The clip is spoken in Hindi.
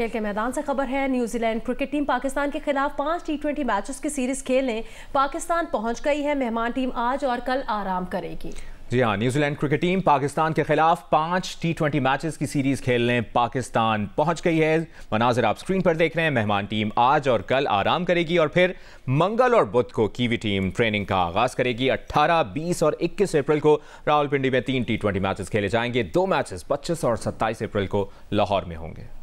खेल के मैदान से खबर है न्यूजीलैंड क्रिकेट टीम पाकिस्तान के खिलाफ पांच टी ट्वेंटी मैचेस की सीरीज खेलने पाकिस्तान पहुंच गई है मेहमान टीम आज और कल आराम करेगी जी हाँ न्यूजीलैंड क्रिकेट टीम पाकिस्तान के खिलाफ पांच टी ट्वेंटी मैचेस की सीरीज खेलने पाकिस्तान पहुंच गई है मनाजर आप स्क्रीन पर देख रहे हैं मेहमान टीम आज और कल आराम करेगी और फिर मंगल और बुध को कीवी टीम ट्रेनिंग का आगाज करेगी 18, 20 और 21 अप्रैल को रावलपिंडी में तीन टी ट्वेंटी मैचेस खेले जाएंगे दो मैचेस 25 और 27 अप्रैल को लाहौर में होंगे